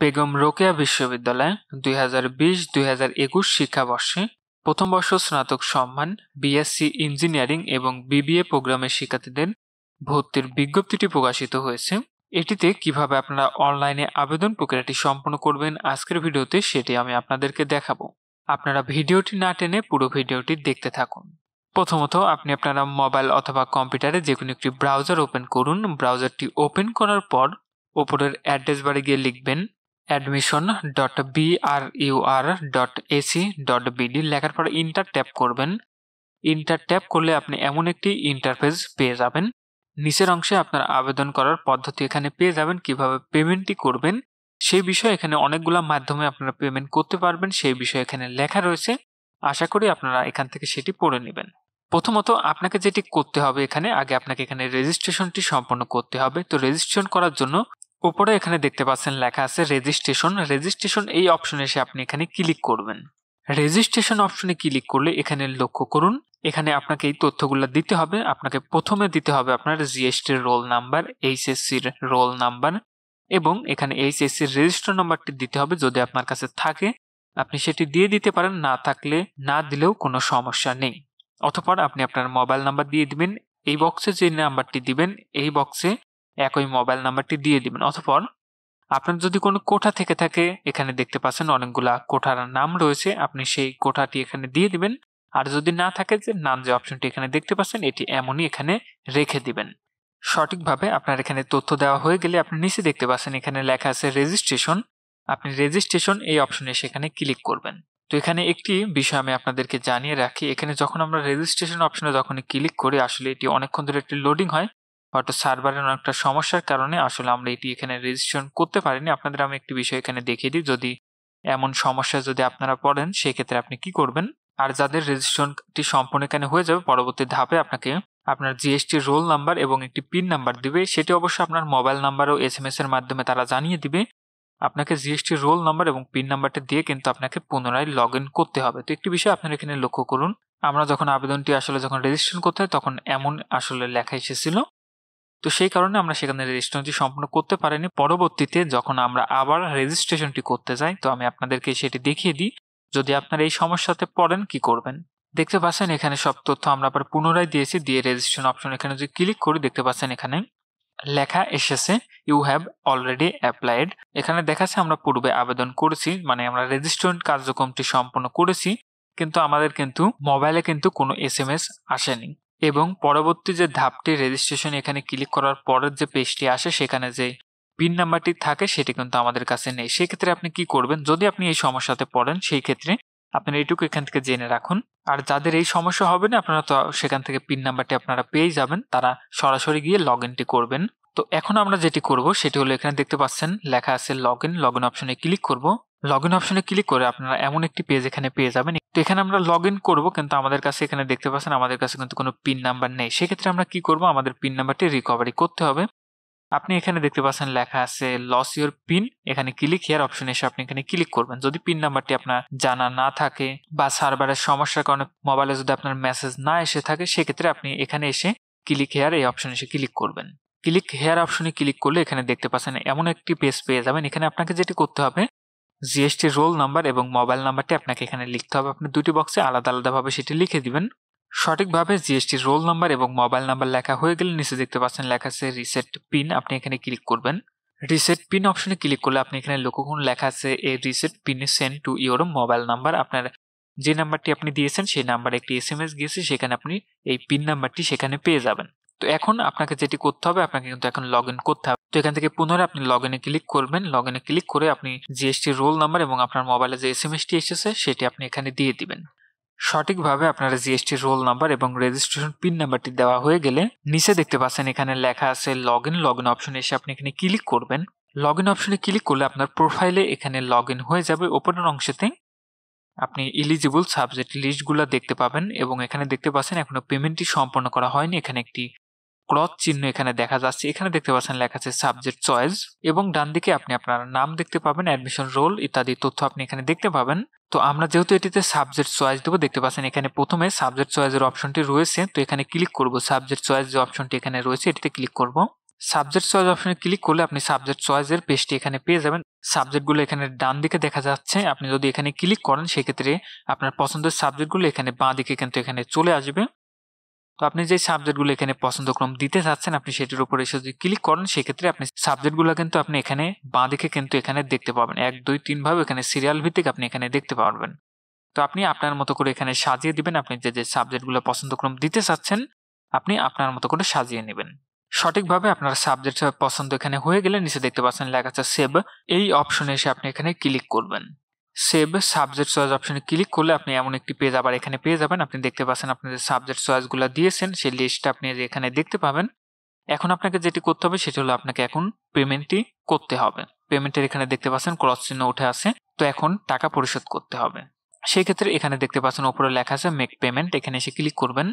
বেগম রোকেয়া বিশ্ববিদ্যালয়ে দুই হাজার বিশ দুই হাজার একুশ শিক্ষাবর্ষে প্রথম বর্ষ স্নাতক সম্মান বিএসসি ইঞ্জিনিয়ারিং এবং বিবিএ প্রোগ্রামের শিক্ষার্থীদের ভর্তির বিজ্ঞপ্তিটি প্রকাশিত হয়েছে এটিতে কিভাবে আপনারা অনলাইনে আবেদন প্রক্রিয়াটি সম্পন্ন করবেন আজকের ভিডিওতে সেটি আমি আপনাদেরকে দেখাবো আপনারা ভিডিওটি না টেনে পুরো ভিডিওটি দেখতে থাকুন প্রথমত আপনি আপনারা মোবাইল অথবা কম্পিউটারে যে কোনো একটি ব্রাউজার ওপেন করুন ব্রাউজারটি ওপেন করার পর ওপরের অ্যাড্রেস বারে গিয়ে লিখবেন admission dot B R U R dot A C dot B D লেখার পর ইন্টার ট্যাপ করবেন ইন্টার ট্যাপ করলে আপনি এমন একটি ইন্টারফেস পেয়ে যাবেন নিচের অংশে আপনার আবেদন করার পদ্ধতি এখানে পেয়ে যাবেন কিভাবে পেমেন্টটি করবেন সেই বিষয়ে এখানে অনেকগুলো মাধ্যমে আপনারা পেমেন্ট করতে পারবেন সেই বিষয়ে এখানে লেখা রয়েছে আশা করি আপনারা এখান থেকে সেটি পড়ে নেবেন প্রথমত আপনাকে যেটি করতে হবে এখানে আগে আপনাকে এখানে রেজিস্ট্রেশনটি সম্পন্ন করতে হবে তো রেজিস্ট্রেশন করার জন্য উপরে এখানে দেখতে পাচ্ছেন লেখা আছে রেজিস্ট্রেশন রেজিস্ট্রেশন এই অপশনে এসে আপনি এখানে ক্লিক করবেন রেজিস্ট্রেশন অপশনে ক্লিক করলে এখানে লক্ষ্য করুন এখানে আপনাকে এই তথ্যগুলো দিতে হবে আপনাকে প্রথমে দিতে হবে আপনার জিএসটির রোল নাম্বার এইচএসসির রোল নাম্বার এবং এখানে এইচএসসির রেজিস্টার নাম্বারটি দিতে হবে যদি আপনার কাছে থাকে আপনি সেটি দিয়ে দিতে পারেন না থাকলে না দিলেও কোনো সমস্যা নেই অথবা আপনি আপনার মোবাইল নাম্বার দিয়ে দিবেন এই বক্সে যে নাম্বারটি দিবেন এই বক্সে একই মোবাইল নাম্বারটি দিয়ে দিবেন অথপর আপনার যদি কোনো কোঠা থেকে থাকে এখানে দেখতে পাচ্ছেন অনেকগুলা কোঠার নাম রয়েছে আপনি সেই কোঠাটি এখানে দিয়ে দিবেন আর যদি না থাকে যে নাম যে অপশনটি এখানে দেখতে পাচ্ছেন এটি এমনই এখানে রেখে দিবেন সঠিকভাবে আপনার এখানে তথ্য দেওয়া হয়ে গেলে আপনি নিচে দেখতে পাচ্ছেন এখানে লেখা আছে রেজিস্ট্রেশন আপনি রেজিস্ট্রেশন এই অপশনে সেখানে ক্লিক করবেন তো এখানে একটি বিষয় আমি আপনাদেরকে জানিয়ে রাখি এখানে যখন আমরা রেজিস্ট্রেশন অপশনে যখন ক্লিক করি আসলে এটি অনেকক্ষণ ধরে একটি লোডিং হয় হয়তো সার্ভারের অনেকটা সমস্যার কারণে আসলে আমরা এটি এখানে রেজিস্ট্রেশন করতে পারিনি আপনাদের আমি একটি বিষয় এখানে দেখিয়ে দিই যদি এমন সমস্যা যদি আপনারা পড়েন সেক্ষেত্রে আপনি কি করবেন আর যাদের রেজিস্ট্রেশনটি সম্পূর্ণ এখানে হয়ে যাবে পরবর্তী ধাপে আপনাকে আপনার জিএসটি রোল নাম্বার এবং একটি পিন নাম্বার দিবে সেটি অবশ্য আপনার মোবাইল নাম্বার ও এস এম এর মাধ্যমে তারা জানিয়ে দিবে আপনাকে জিএসটি রোল নাম্বার এবং পিন নাম্বারটি দিয়ে কিন্তু আপনাকে পুনরায় লগ করতে হবে তো একটি বিষয় আপনারা এখানে লক্ষ্য করুন আমরা যখন আবেদনটি আসলে যখন রেজিস্ট্রেশন করতে হয় তখন এমন আসলে লেখা এসেছিল তো সেই কারণে আমরা সেখানে রেজিস্ট্রেশনটি সম্পূর্ণ করতে পারিনি পরবর্তীতে যখন আমরা আবার রেজিস্ট্রেশনটি করতে যাই তো আমি আপনাদেরকে সেটি দেখিয়ে দিই যদি আপনার এই সমস্যাতে পড়েন কি করবেন দেখতে পাচ্ছেন এখানে সব তথ্য আমরা আবার পুনরায় দিয়েছি দিয়ে রেজিস্ট্রেশন অপশন এখানে যদি ক্লিক করি দেখতে পাচ্ছেন এখানে লেখা এসেছে ইউ হ্যাভ অলরেডি অ্যাপ্লাইড এখানে দেখাচ্ছে আমরা পূর্বে আবেদন করেছি মানে আমরা রেজিস্ট্রেশন কার্যক্রমটি সম্পন্ন করেছি কিন্তু আমাদের কিন্তু মোবাইলে কিন্তু কোনো এস এম এস আসেনি এবং পরবর্তী যে ধাপটি রেজিস্ট্রেশন এখানে ক্লিক করার পরের যে পেজটি আসে সেখানে যে পিন নাম্বারটি থাকে সেটি কিন্তু আমাদের কাছে নেই সেক্ষেত্রে আপনি কি করবেন যদি আপনি এই সমস্যাতে পড়েন সেই ক্ষেত্রে আপনারা এইটুকু এখান থেকে জেনে রাখুন আর যাদের এই সমস্যা হবে না আপনারা তো সেখান থেকে পিন নাম্বারটি আপনারা পেয়ে যাবেন তারা সরাসরি গিয়ে লগ ইনটি করবেন তো এখন আমরা যেটি করব সেটি হলো এখানে দেখতে পাচ্ছেন লেখা আছে লগ ইন লগ ইন অপশনে ক্লিক করব লগ ইন অপশনে ক্লিক করে আপনারা এমন একটি পেজ এখানে পেয়ে যাবেন তো এখানে আমরা লগ ইন করবো কিন্তু আমাদের কাছে এখানে দেখতে পাচ্ছেন আমাদের কাছে কিন্তু কোনো পিন নাম্বার নেই সেক্ষেত্রে আমরা কি করব আমাদের পিন নাম্বারটি রিকভারি করতে হবে আপনি এখানে দেখতে পাচ্ছেন লেখা আছে লস ইউর পিন এখানে ক্লিক হেয়ার অপশন এসে আপনি এখানে ক্লিক করবেন যদি পিন নাম্বারটি আপনার জানা না থাকে বা সার্ভারের সমস্যার কারণে মোবাইলে যদি আপনার মেসেজ না এসে থাকে সেক্ষেত্রে আপনি এখানে এসে ক্লিক হেয়ার এই অপশন এসে ক্লিক করবেন ক্লিক হেয়ার অপশনে ক্লিক করলে এখানে দেখতে পাচ্ছেন এমন একটি পেজ পেয়ে যাবেন এখানে আপনাকে যেটি করতে হবে জিএসটি রোল নাম্বার এবং মোবাইল নাম্বারটি আপনাকে এখানে লিখতে হবে আপনি দুটি বক্সে আলাদা আলাদাভাবে সেটি লিখে দিবেন সঠিকভাবে জিএসটির রোল নাম্বার এবং মোবাইল নাম্বার লেখা হয়ে গেলে নিচে দেখতে পাচ্ছেন লেখা আছে রিসেট পিন আপনি এখানে ক্লিক করবেন রিসেট পিন অপশনে ক্লিক করলে আপনি এখানে লক্ষ্যগুণ লেখা আছে a reset pin send to your mobile number আপনার যে নাম্বারটি আপনি দিয়েছেন সেই নাম্বারে একটি এস এম এস গিয়েছে সেখানে আপনি এই পিন নাম্বারটি সেখানে পেয়ে যাবেন তো এখন আপনাকে যেটি করতে হবে আপনাকে কিন্তু এখন লগ ইন করতে হবে তো এখান থেকে পুনরায় আপনি লগ ইনে ক্লিক করবেন লগ ইনে ক্লিক করে আপনি জিএসটি রোল নাম্বার এবং আপনার মোবাইলে যে এস এম এসটি এসেছে সেটি আপনি এখানে দিয়ে দিবেন সঠিকভাবে আপনার জিএসটি রোল নাম্বার এবং রেজিস্ট্রেশন পিন নাম্বারটি দেওয়া হয়ে গেলে নিচে দেখতে পাচ্ছেন এখানে লেখা আছে লগ ইন লগ ইন অপশনে এসে আপনি এখানে ক্লিক করবেন লগ ইন অপশনে ক্লিক করলে আপনার প্রোফাইলে এখানে লগ ইন হয়ে যাবে ওপরের অংশেতে আপনি ইলিজিবল সাবজেক্ট লিস্টগুলো দেখতে পাবেন এবং এখানে দেখতে পাচ্ছেন এখনও পেমেন্টটি সম্পন্ন করা হয়নি এখানে একটি ক্রস চিহ্ন এখানে দেখা যাচ্ছে এখানে দেখতে পাচ্ছেন লেখা আছে সাবজেক্ট চয়েস এবং ডান দিকে আপনি আপনার নাম দেখতে পাবেন অ্যাডমিশন রোল ইত্যাদি তথ্য আপনি এখানে দেখতে পাবেন তো আমরা যেহেতু এটিতে সাবজেক্ট চয়েস দেবো দেখতে পাচ্ছেন এখানে প্রথমে সাবজেক্ট চয়েসের অপশনটি রয়েছে তো এখানে ক্লিক করব সাবজেক্ট চয়েস যে অপশনটি এখানে রয়েছে এটিতে ক্লিক করব সাবজেক্ট চয়েস অপশনে ক্লিক করলে আপনি সাবজেক্ট চয়েসের পেজটি এখানে পেয়ে যাবেন সাবজেক্টগুলো এখানে ডান দিকে দেখা যাচ্ছে আপনি যদি এখানে ক্লিক করেন সেক্ষেত্রে আপনার পছন্দের সাবজেক্টগুলো এখানে বাঁ দিকে কিন্তু এখানে চলে আসবে তো আপনি যে সাবজেক্টগুলো এখানে পছন্দক্রম দিতে চাচ্ছেন আপনি সেটির উপর এসে যদি ক্লিক করেন সেক্ষেত্রে আপনি সাবজেক্টগুলো কিন্তু আপনি এখানে বাঁ দিকে কিন্তু এখানে দেখতে পাবেন এক দুই তিনভাবে এখানে সিরিয়াল ভিত্তিক আপনি এখানে দেখতে পারবেন তো আপনি আপনার মতো করে এখানে সাজিয়ে দিবেন আপনি যে যে সাবজেক্টগুলো পছন্দক্রম দিতে চাচ্ছেন আপনি আপনার মতো করে সাজিয়ে নেবেন সঠিকভাবে আপনার সাবজেক্ট পছন্দ এখানে হয়ে গেলে নিচে দেখতে পাচ্ছেন লেখা আছে সেভ এই অপশনে এসে আপনি এখানে ক্লিক করবেন সেভ সাবজেক্ট চয়েস অপশানে ক্লিক করলে আপনি এমন একটি পেজ আবার এখানে পেয়ে যাবেন আপনি দেখতে পাচ্ছেন আপনি যে সাবজেক্ট চয়েসগুলো দিয়েছেন সেই লিস্টটা আপনি এখানে দেখতে পাবেন এখন আপনাকে যেটি করতে হবে সেটি হলো আপনাকে এখন পেমেন্টটি করতে হবে পেমেন্টের এখানে দেখতে পাচ্ছেন ক্রস চিহ্ন উঠে আছে তো এখন টাকা পরিশোধ করতে হবে সেই ক্ষেত্রে এখানে দেখতে পাচ্ছেন ওপরে লেখা আছে মেক পেমেন্ট এখানে এসে ক্লিক করবেন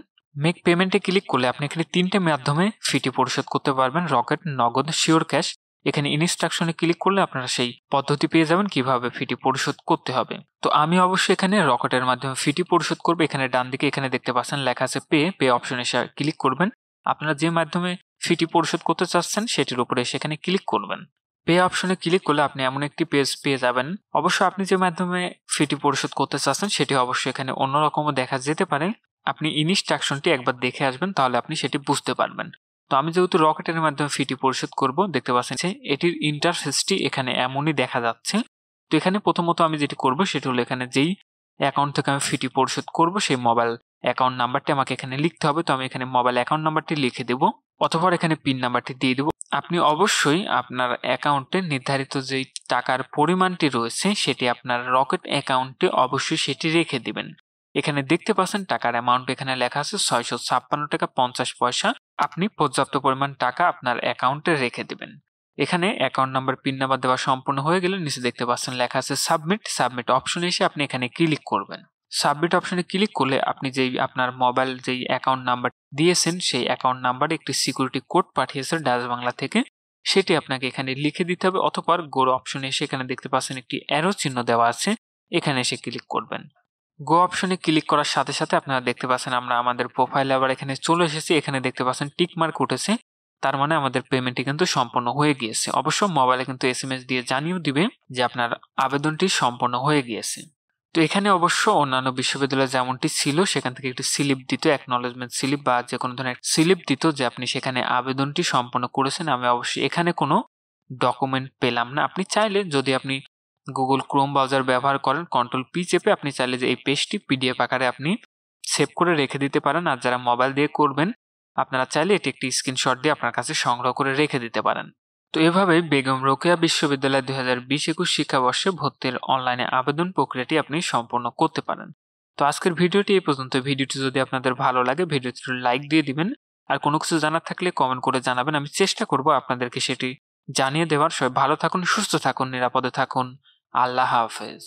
মেক পেমেন্টে ক্লিক করলে আপনি এখানে তিনটে মাধ্যমে ফিটি পরিশোধ করতে পারবেন রকেট নগদ শিওর ক্যাশ এখানে ইনস্ট্রাকশনে ক্লিক করলে আপনারা সেই পদ্ধতি পেয়ে যাবেন কিভাবে ফিটি পরিশোধ করতে হবে তো আমি অবশ্য এখানে রকেটের মাধ্যমে ফিটি পরিশোধ করবো এখানে ডান দিকে এখানে দেখতে পাচ্ছেন লেখা আছে পে পে অপশন এসে ক্লিক করবেন আপনারা যে মাধ্যমে ফিটি পরিশোধ করতে চাচ্ছেন সেটির উপরে সেখানে ক্লিক করবেন পে অপশনে ক্লিক করলে আপনি এমন একটি পেজ পেয়ে যাবেন অবশ্য আপনি যে মাধ্যমে ফিটি পরিশোধ করতে চাচ্ছেন সেটি অবশ্যই এখানে অন্যরকমও দেখা যেতে পারে আপনি ইনস্ট্রাকশনটি একবার দেখে আসবেন তাহলে আপনি সেটি বুঝতে পারবেন তো আমি যেহেতু রকেটের মাধ্যমে ফিটি পরিশোধ করব দেখতে পাচ্ছেন যে এটির ইন্টারফেসটি এখানে এমনই দেখা যাচ্ছে তো এখানে প্রথমত আমি যেটি করব সেটি হলো এখানে যেই অ্যাকাউন্ট থেকে আমি ফিটি পরিশোধ করব সেই মোবাইল অ্যাকাউন্ট নাম্বারটি আমাকে এখানে লিখতে হবে তো আমি এখানে মোবাইল অ্যাকাউন্ট নাম্বারটি লিখে দেব অথবা এখানে পিন নাম্বারটি দিয়ে দেবো আপনি অবশ্যই আপনার অ্যাকাউন্টে নির্ধারিত যেই টাকার পরিমাণটি রয়েছে সেটি আপনার রকেট অ্যাকাউন্টে অবশ্যই সেটি রেখে দিবেন এখানে দেখতে পাচ্ছেন টাকার অ্যামাউন্ট এখানে লেখা আছে ছয়শো ছাপ্পান্ন টাকা পঞ্চাশ পয়সা আপনি পর্যাপ্ত পরিমাণ টাকা আপনার অ্যাকাউন্টে রেখে দেবেন এখানে অ্যাকাউন্ট নাম্বার পিন নাম্বার দেওয়া সম্পূর্ণ হয়ে গেলে নিচে দেখতে পাচ্ছেন লেখা আছে সাবমিট সাবমিট অপশনে এসে আপনি এখানে ক্লিক করবেন সাবমিট অপশনে ক্লিক করলে আপনি যেই আপনার মোবাইল যেই অ্যাকাউন্ট নাম্বার দিয়েছেন সেই অ্যাকাউন্ট নাম্বারে একটি সিকিউরিটি কোড পাঠিয়েছে ডাচ বাংলা থেকে সেটি আপনাকে এখানে লিখে দিতে হবে অথবা গোর অপশনে এসে এখানে দেখতে পাচ্ছেন একটি অ্যারো চিহ্ন দেওয়া আছে এখানে এসে ক্লিক করবেন গো অপশনে ক্লিক করার সাথে সাথে আপনারা দেখতে পাচ্ছেন আমরা আমাদের প্রোফাইল আবার এখানে চলে এসেছি এখানে দেখতে পাচ্ছেন টিকমার্ক উঠেছে তার মানে আমাদের পেমেন্টটি কিন্তু সম্পন্ন হয়ে গিয়েছে অবশ্য মোবাইলে কিন্তু এস দিয়ে জানিয়েও দিবে যে আপনার আবেদনটি সম্পন্ন হয়ে গিয়েছে তো এখানে অবশ্য অন্যান্য বিশ্ববিদ্যালয় যেমনটি ছিল সেখান থেকে একটি স্লিপ দিত অ্যাকনলেজমেন্ট স্লিপ বা যে কোনো ধরনের স্লিপ দিত যে আপনি সেখানে আবেদনটি সম্পন্ন করেছেন আমি অবশ্যই এখানে কোনো ডকুমেন্ট পেলাম না আপনি চাইলে যদি আপনি গুগল ক্রোম ব্রাউজার ব্যবহার করেন কন্ট্রোল পি চেপে আপনি চাইলে যে এই পেজটি পিডিএফ আকারে আপনি সেভ করে রেখে দিতে পারেন আর যারা মোবাইল দিয়ে করবেন আপনারা চাইলে এটি একটি স্ক্রিনশট দিয়ে আপনার কাছে সংগ্রহ করে রেখে দিতে পারেন তো এভাবে বেগম রোকেয়া বিশ্ববিদ্যালয় দুই হাজার বিশ একুশ শিক্ষাবর্ষে ভর্তির অনলাইনে আবেদন প্রক্রিয়াটি আপনি সম্পূর্ণ করতে পারেন তো আজকের ভিডিওটি এই পর্যন্ত ভিডিওটি যদি আপনাদের ভালো লাগে ভিডিওটি লাইক দিয়ে দিবেন আর কোনো কিছু জানার থাকলে কমেন্ট করে জানাবেন আমি চেষ্টা করব আপনাদেরকে সেটি জানিয়ে দেওয়ার সবাই ভালো থাকুন সুস্থ থাকুন নিরাপদে থাকুন আল্লাহ হাফেজ